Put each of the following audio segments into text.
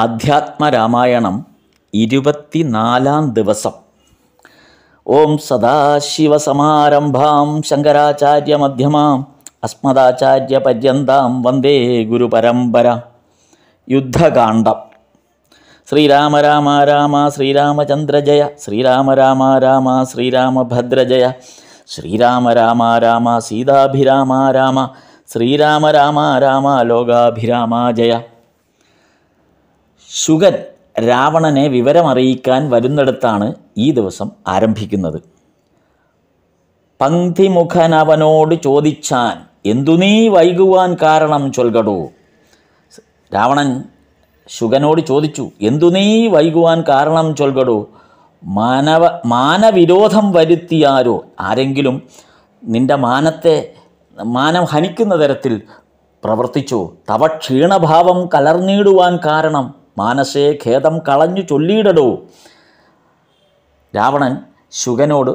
ആധ്യാത്മരാമായണം ഇരുപത്തിനാലാം ദിവസം ഓം സദാശിവസമാരംഭാം ശങ്കരാചാര്യമധ്യമാം അസ്മദാചാര്യപര്യന്താം വന്ദേ ഗുരുപരമ്പര യുദ്ധകാണ്ഡം ശ്രീരാമ രാമ രാമ ശ്രീരാമചന്ദ്രജയ ശ്രീരാമ രാമ രാമ ശ്രീരാമഭദ്രജയ ശ്രീരാമ രാമ രാമ സീതാഭിരാമ രാമ ശ്രീരാമ രാമ രാമ ലോകാഭിരാമ ജയ ശുഗൻ രാവണനെ വിവരമറിയിക്കാൻ വരുന്നിടത്താണ് ഈ ദിവസം ആരംഭിക്കുന്നത് പങ്ക്തിമുഖനവനോട് ചോദിച്ചാൻ എന്തു നീ വൈകുവാൻ കാരണം ചൊൽകടൂ രാവണൻ ശുഗനോട് ചോദിച്ചു എന്തു നീ വൈകുവാൻ കാരണം ചൊൽകടൂ മാനവ മാനവിരോധം വരുത്തിയാരോ ആരെങ്കിലും നിന്റെ മാനത്തെ മാനം ഹനിക്കുന്ന തരത്തിൽ പ്രവർത്തിച്ചു തവ ക്ഷീണഭാവം കലർന്നിടുവാൻ കാരണം മാനസേ ഖേദം കളഞ്ഞു ചൊല്ലിയിടടോ രാവണൻ ശുഗനോട്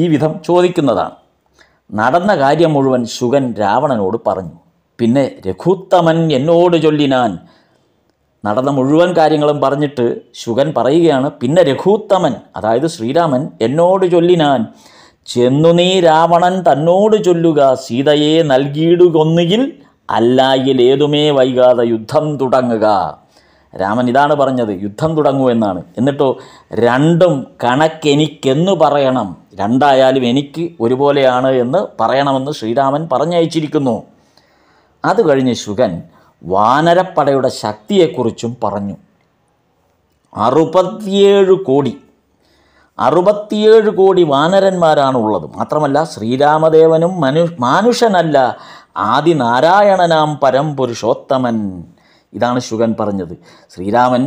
ഈ വിധം ചോദിക്കുന്നതാണ് നടന്ന കാര്യം മുഴുവൻ ശുഗൻ രാവണനോട് പറഞ്ഞു പിന്നെ രഘുത്തമൻ എന്നോട് ചൊല്ലിനാൻ നടന്ന മുഴുവൻ കാര്യങ്ങളും പറഞ്ഞിട്ട് ശുഗൻ പറയുകയാണ് പിന്നെ രഘുത്തമൻ അതായത് ശ്രീരാമൻ എന്നോട് ചൊല്ലിനാൻ ചെന്നു നീ രാവണൻ തന്നോട് ചൊല്ലുക സീതയെ നൽകിയിടുകൊന്നുകിൽ അല്ലായിൽ ഏതുമേ വൈകാതെ യുദ്ധം തുടങ്ങുക രാമൻ ഇതാണ് പറഞ്ഞത് യുദ്ധം തുടങ്ങൂ എന്നാണ് എന്നിട്ടോ രണ്ടും കണക്കെനിക്കെന്ന് പറയണം രണ്ടായാലും എനിക്ക് ഒരുപോലെയാണ് എന്ന് പറയണമെന്ന് ശ്രീരാമൻ പറഞ്ഞയച്ചിരിക്കുന്നു അത് കഴിഞ്ഞ് ശുഗൻ വാനരപ്പടയുടെ ശക്തിയെക്കുറിച്ചും പറഞ്ഞു അറുപത്തിയേഴ് കോടി അറുപത്തിയേഴ് കോടി വാനരന്മാരാണ് ഉള്ളത് മാത്രമല്ല ശ്രീരാമദേവനും മനു മാനുഷനല്ല ആദിനാരായണനാം പുരുഷോത്തമൻ ഇതാണ് ശുഗൻ പറഞ്ഞത് ശ്രീരാമൻ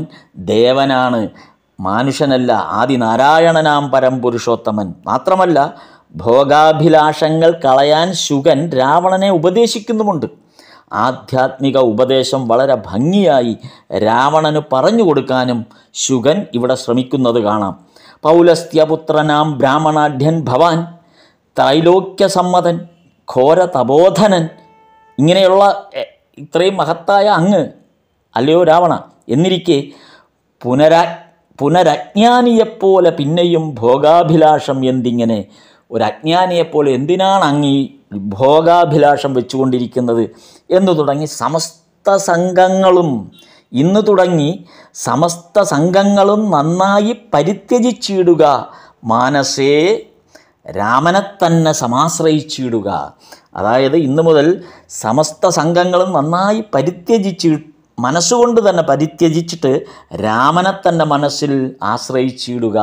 ദേവനാണ് മാനുഷനല്ല ആദിനാരായണനാം പുരുഷോത്തമൻ മാത്രമല്ല ഭോഗാഭിലാഷങ്ങൾ കളയാൻ ശുഗൻ രാവണനെ ഉപദേശിക്കുന്നുമുണ്ട് ആധ്യാത്മിക ഉപദേശം വളരെ ഭംഗിയായി രാവണന് പറഞ്ഞു കൊടുക്കാനും ശുഗൻ ഇവിടെ ശ്രമിക്കുന്നത് കാണാം പൗലസ്ത്യപുത്രനാം ബ്രാഹ്മണാഢ്യൻ ഭവാൻ ത്രൈലോക്യസമ്മതൻ ഘോര തപോധനൻ ഇങ്ങനെയുള്ള ഇത്രയും മഹത്തായ അങ്ങ് അല്ലയോ രാവണ എന്നിരിക്കെ പുനരാ പുനരജ്ഞാനിയെപ്പോലെ പിന്നെയും ഭോഗാഭിലാഷം എന്തിങ്ങനെ ഒരു അജ്ഞാനിയെപ്പോലെ എന്തിനാണ് അങ്ങീ ഭോഗാഭിലാഷം വെച്ചുകൊണ്ടിരിക്കുന്നത് എന്നു തുടങ്ങി സമസ്ത സംഘങ്ങളും ഇന്ന് തുടങ്ങി സമസ്ത സംഘങ്ങളും നന്നായി പരിത്യജിച്ചിടുക മാനസേ രാമനെ തന്നെ സമാശ്രയിച്ചിടുക അതായത് ഇന്നു മുതൽ സമസ്ത സംഘങ്ങളും നന്നായി പരിത്യജിച്ചിട്ട് മനസ്സുകൊണ്ട് തന്നെ പരിത്യജിച്ചിട്ട് രാമനെ തൻ്റെ മനസ്സിൽ ആശ്രയിച്ചിടുക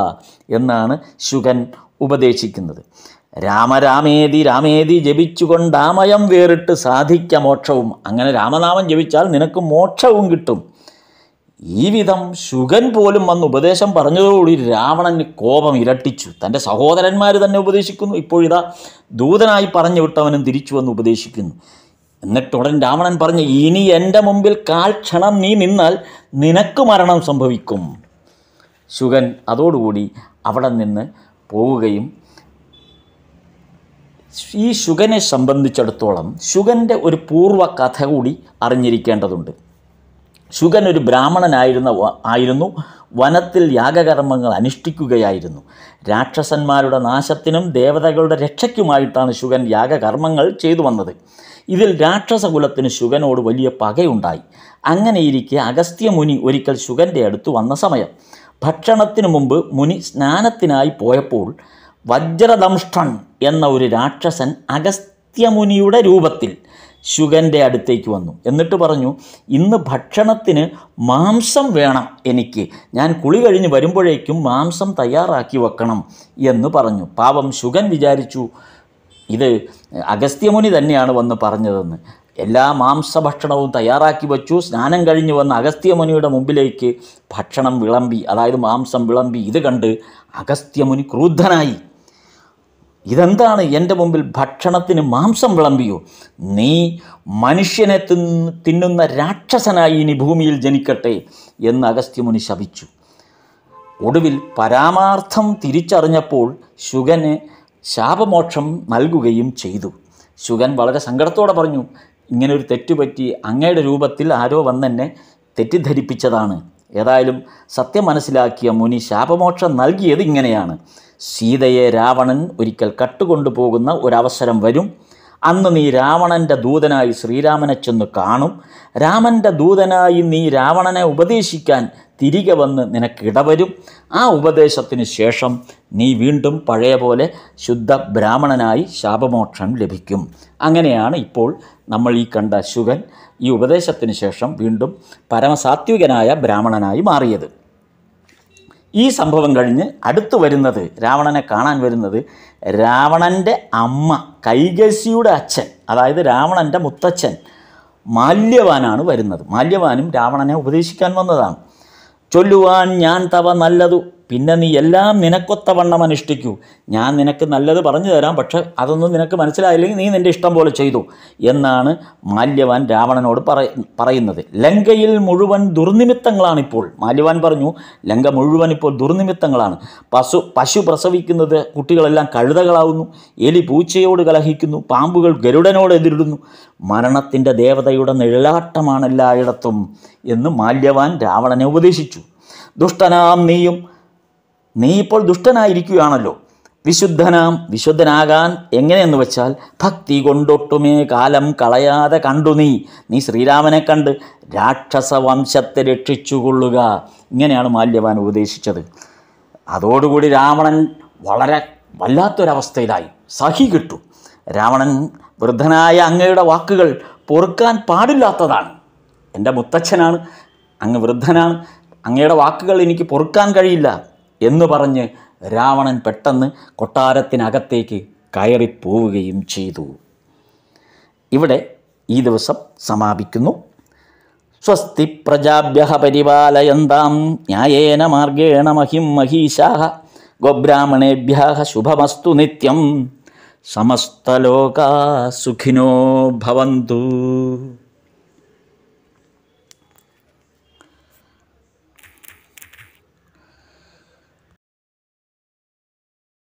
എന്നാണ് ശുഗൻ ഉപദേശിക്കുന്നത് രാമരാമേതി രാമേതി ജപിച്ചുകൊണ്ടാമയം വേറിട്ട് സാധിക്ക മോക്ഷവും അങ്ങനെ രാമനാമം ജപിച്ചാൽ നിനക്ക് മോക്ഷവും കിട്ടും ഈ വിധം ശുഗൻ പോലും വന്ന് ഉപദേശം പറഞ്ഞതോടുകൂടി രാവണന് കോപം ഇരട്ടിച്ചു തൻ്റെ സഹോദരന്മാർ തന്നെ ഉപദേശിക്കുന്നു ഇപ്പോഴിതാ ദൂതനായി പറഞ്ഞു വിട്ടവനും തിരിച്ചു വന്ന് ഉപദേശിക്കുന്നു എന്നിട്ടുടൻ രാവണൻ പറഞ്ഞു ഇനി എൻ്റെ മുമ്പിൽ കാൽ ക്ഷണം നീ നിന്നാൽ നിനക്ക് മരണം സംഭവിക്കും ശുഗൻ അതോടുകൂടി അവിടെ നിന്ന് പോവുകയും ഈ ശുഗനെ സംബന്ധിച്ചിടത്തോളം ശുഗൻ്റെ ഒരു പൂർവ്വ കഥ കൂടി അറിഞ്ഞിരിക്കേണ്ടതുണ്ട് ശുഗൻ ഒരു ബ്രാഹ്മണനായിരുന്ന ആയിരുന്നു വനത്തിൽ യാഗകർമ്മങ്ങൾ അനുഷ്ഠിക്കുകയായിരുന്നു രാക്ഷസന്മാരുടെ നാശത്തിനും ദേവതകളുടെ രക്ഷയ്ക്കുമായിട്ടാണ് ശുഗൻ യാഗകർമ്മങ്ങൾ ചെയ്തു വന്നത് ഇതിൽ രാക്ഷസകുലത്തിന് ശുഗനോട് വലിയ പകയുണ്ടായി അങ്ങനെയിരിക്കെ അഗസ്ത്യമുനി ഒരിക്കൽ ശുഗൻ്റെ അടുത്ത് വന്ന സമയം ഭക്ഷണത്തിനു മുമ്പ് മുനി സ്നാനത്തിനായി പോയപ്പോൾ വജ്രദംഷ്ടൻ എന്ന ഒരു രാക്ഷസൻ അഗസ്ത്യമുനിയുടെ രൂപത്തിൽ ശുഗൻ്റെ അടുത്തേക്ക് വന്നു എന്നിട്ട് പറഞ്ഞു ഇന്ന് ഭക്ഷണത്തിന് മാംസം വേണം എനിക്ക് ഞാൻ കുളി കഴിഞ്ഞ് വരുമ്പോഴേക്കും മാംസം തയ്യാറാക്കി വെക്കണം എന്ന് പറഞ്ഞു പാവം ശുഗൻ വിചാരിച്ചു ഇത് അഗസ്ത്യമുനി തന്നെയാണ് വന്ന് പറഞ്ഞതെന്ന് എല്ലാ മാംസഭക്ഷണവും തയ്യാറാക്കി വച്ചു സ്നാനം കഴിഞ്ഞ് വന്ന അഗസ്ത്യമുനിയുടെ മുമ്പിലേക്ക് ഭക്ഷണം വിളമ്പി അതായത് മാംസം വിളമ്പി ഇത് കണ്ട് അഗസ്ത്യമുനി ക്രൂദ്ധനായി ഇതെന്താണ് എൻ്റെ മുമ്പിൽ ഭക്ഷണത്തിന് മാംസം വിളമ്പിയോ നീ മനുഷ്യനെ തിന്ന് തിന്നുന്ന രാക്ഷസനായി ഇനി ഭൂമിയിൽ ജനിക്കട്ടെ എന്ന് അഗസ്ത്യമുനി ശപിച്ചു ഒടുവിൽ പരാമാർത്ഥം തിരിച്ചറിഞ്ഞപ്പോൾ ശുഗന് ശാപമോക്ഷം നൽകുകയും ചെയ്തു ശുഗൻ വളരെ സങ്കടത്തോടെ പറഞ്ഞു ഇങ്ങനൊരു തെറ്റുപറ്റി അങ്ങയുടെ രൂപത്തിൽ ആരോ വന്നെന്നെ തെറ്റിദ്ധരിപ്പിച്ചതാണ് ഏതായാലും സത്യം മനസ്സിലാക്കിയ മുനി ശാപമോക്ഷം നൽകിയത് ഇങ്ങനെയാണ് സീതയെ രാവണൻ ഒരിക്കൽ കട്ടുകൊണ്ടുപോകുന്ന ഒരവസരം വരും അന്ന് നീ രാവണൻ്റെ ദൂതനായി ശ്രീരാമനെ ചെന്ന് കാണും രാമൻ്റെ ദൂതനായി നീ രാവണനെ ഉപദേശിക്കാൻ തിരികെ വന്ന് നിനക്ക് ഇടവരും ആ ഉപദേശത്തിന് ശേഷം നീ വീണ്ടും പഴയ പോലെ ശുദ്ധ ബ്രാഹ്മണനായി ശാപമോക്ഷം ലഭിക്കും അങ്ങനെയാണ് ഇപ്പോൾ നമ്മൾ ഈ കണ്ട ശുഗൻ ഈ ഉപദേശത്തിന് ശേഷം വീണ്ടും പരമസാത്വികനായ ബ്രാഹ്മണനായി മാറിയത് ഈ സംഭവം കഴിഞ്ഞ് അടുത്തു വരുന്നത് രാവണനെ കാണാൻ വരുന്നത് രാവണൻ്റെ അമ്മ കൈകസിയുടെ അച്ഛൻ അതായത് രാവണൻ്റെ മുത്തച്ഛൻ മാല്യവാനാണ് വരുന്നത് മാല്യവാനും രാവണനെ ഉപദേശിക്കാൻ വന്നതാണ് ചൊല്ലുവാൻ ഞാൻ തവ നല്ലതു പിന്നെ നീ എല്ലാം നിനക്കൊത്തവണ്ണം അനുഷ്ഠിക്കൂ ഞാൻ നിനക്ക് നല്ലത് പറഞ്ഞു തരാം പക്ഷെ അതൊന്നും നിനക്ക് മനസ്സിലായില്ലെങ്കിൽ നീ നിൻ്റെ ഇഷ്ടം പോലെ ചെയ്തു എന്നാണ് മാല്യവാൻ രാവണനോട് പറയുന്നത് ലങ്കയിൽ മുഴുവൻ ദുർനിമിത്തങ്ങളാണിപ്പോൾ മാല്യവാൻ പറഞ്ഞു ലങ്ക മുഴുവൻ ഇപ്പോൾ ദുർനിമിത്തങ്ങളാണ് പശു പശു പ്രസവിക്കുന്നത് കുട്ടികളെല്ലാം കഴുതകളാവുന്നു എലി പൂച്ചയോട് കലഹിക്കുന്നു പാമ്പുകൾ ഗരുഡനോട് എതിരിടുന്നു മരണത്തിൻ്റെ ദേവതയുടെ നിഴലാട്ടമാണ് എല്ലായിടത്തും എന്ന് മാല്യവാൻ രാവണനെ ഉപദേശിച്ചു ദുഷ്ടനാം നീയും നീ ഇപ്പോൾ ദുഷ്ടനായിരിക്കുകയാണല്ലോ വിശുദ്ധനാം വിശുദ്ധനാകാൻ എങ്ങനെയെന്ന് വെച്ചാൽ ഭക്തി കൊണ്ടൊട്ടുമേ കാലം കളയാതെ കണ്ടു നീ നീ ശ്രീരാമനെ കണ്ട് രാക്ഷസവംശത്തെ രക്ഷിച്ചുകൊള്ളുക ഇങ്ങനെയാണ് മാല്യവാൻ ഉപദേശിച്ചത് അതോടുകൂടി രാവണൻ വളരെ വല്ലാത്തൊരവസ്ഥയിലായി സഹി കിട്ടു രാവണൻ വൃദ്ധനായ അങ്ങയുടെ വാക്കുകൾ പൊറുക്കാൻ പാടില്ലാത്തതാണ് എൻ്റെ മുത്തച്ഛനാണ് അങ്ങ് വൃദ്ധനാണ് അങ്ങയുടെ വാക്കുകൾ എനിക്ക് പൊറുക്കാൻ കഴിയില്ല എന്ന് പറഞ്ഞ് രാവണൻ പെട്ടെന്ന് കൊട്ടാരത്തിനകത്തേക്ക് കയറി പോവുകയും ചെയ്തു ഇവിടെ ഈ ദിവസം സമാപിക്കുന്നു സ്വസ്തി പ്രജാഭ്യ പരിപാലയന്താം ന്യായേന മാർഗേണ മഹിം മഹീഷാഹ ഗോബ്രാഹ്മണേഭ്യ ശുഭമസ്തു നിത്യം സമസ്തലോകാ സുഖിനോ ഭവന്തു